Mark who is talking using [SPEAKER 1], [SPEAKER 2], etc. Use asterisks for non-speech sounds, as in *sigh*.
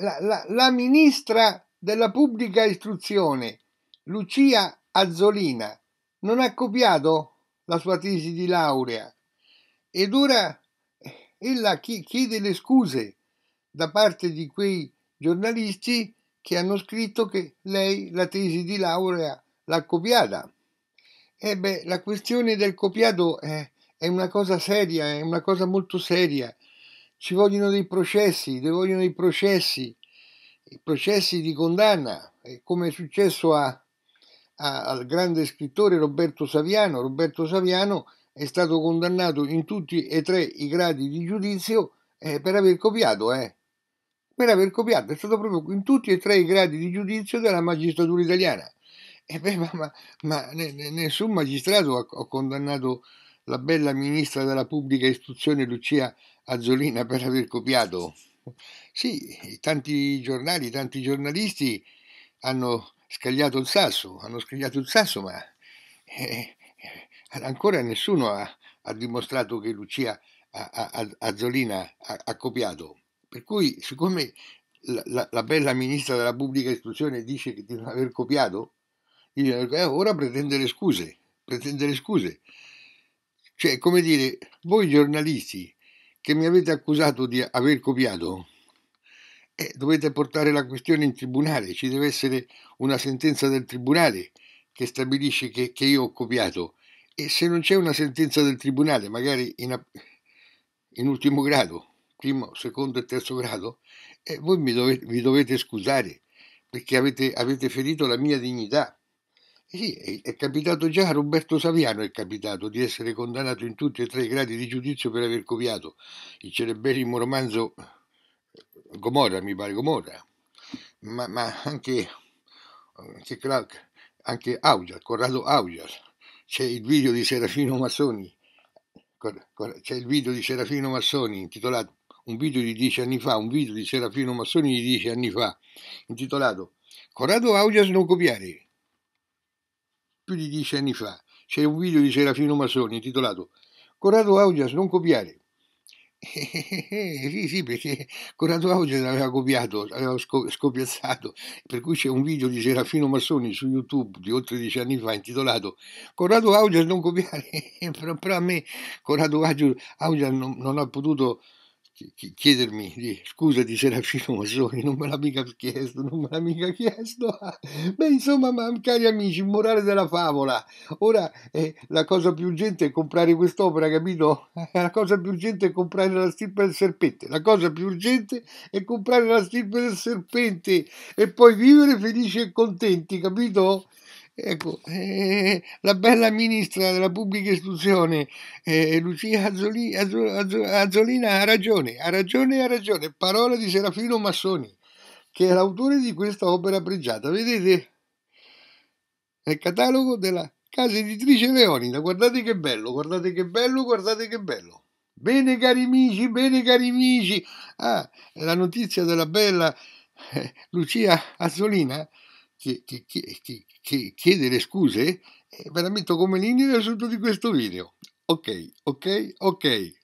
[SPEAKER 1] la, la, la ministra della pubblica istruzione, Lucia Azzolina, non ha copiato la sua tesi di laurea ed ora eh, ella chiede le scuse da parte di quei giornalisti che hanno scritto che lei la tesi di laurea l'ha copiata. E eh beh, la questione del copiato è, eh, è una cosa seria, è una cosa molto seria ci vogliono dei processi, ci vogliono dei processi, processi di condanna, come è successo a, a, al grande scrittore Roberto Saviano. Roberto Saviano è stato condannato in tutti e tre i gradi di giudizio eh, per aver copiato, eh. per aver copiato, è stato proprio in tutti e tre i gradi di giudizio della magistratura italiana. Eh beh, ma, ma, ma nessun magistrato ha, ha condannato la bella ministra della pubblica istruzione Lucia Azzolina per aver copiato. Sì, tanti giornali, tanti giornalisti hanno scagliato il sasso, hanno scagliato il sasso, ma eh, ancora nessuno ha, ha, dimostrato che Lucia Azzolina ha, ha, copiato. Per cui, siccome la, la, la, bella ministra della pubblica istruzione dice di non aver copiato, eh, ora pretende le scuse, pretende le scuse. Cioè, come dire, voi giornalisti che mi avete accusato di aver copiato, eh, dovete portare la questione in tribunale, ci deve essere una sentenza del tribunale che stabilisce che, che io ho copiato. E se non c'è una sentenza del tribunale, magari in, in ultimo grado, primo, secondo e terzo grado, eh, voi mi dovete, mi dovete, scusare perché avete, avete ferito la mia dignità sì, è capitato già a Roberto Saviano, è capitato di essere condannato in tutti e tre i gradi di giudizio per aver copiato il celeberrimo romanzo eh, Gomorra, mi pare Gomorra, ma, ma anche, anche, Clark, anche Augias, Corrado Augias, c'è il video di Serafino Massoni, c'è il video di Serafino Massoni intitolato un video di dieci anni fa, un video di Serafino Massoni di dieci anni fa, intitolato Corrado Augias non copiare, più di dieci anni fa. C'è un video di Serafino Massoni intitolato Corrado Augias non copiare. *laughs* sì, sì, perché Corrado Augias aveva copiato, aveva scopiazzato, per cui c'è un video di Serafino Massoni su YouTube di oltre dieci anni fa intitolato Corrado Augias non copiare, *laughs* però, però a me Corrado Augias non, non ha potuto chiedermi di, scusa di Serafino Massoni, non me l'ha mica chiesto, non me l'ha mica chiesto. *laughs* Beh, insomma, ma, cari amici, morale della favola. Ora eh, la cosa più urgente è comprare quest'opera, capito? *laughs* La cosa più urgente è comprare la stirpe del serpente. La cosa più urgente è comprare la stirpe del serpente e poi vivere felici e contenti, capito? Ecco, eh, la bella ministra della pubblica istruzione, eh, Lucia Azzoli, Azzol, Azzolina, ha ragione, ha ragione, ha ragione. Parola di Serafino Massoni, che è l'autore di questa opera pregiata. Vedete? Nel catalogo della casa editrice Leonida. Guardate che bello, guardate che bello, guardate che bello. Bene cari amici, bene cari amici. Ah, la notizia della bella eh, Lucia Azzolina che, che, che, chiedere scuse è veramente come linea nel sotto di questo video. Ok, ok, ok.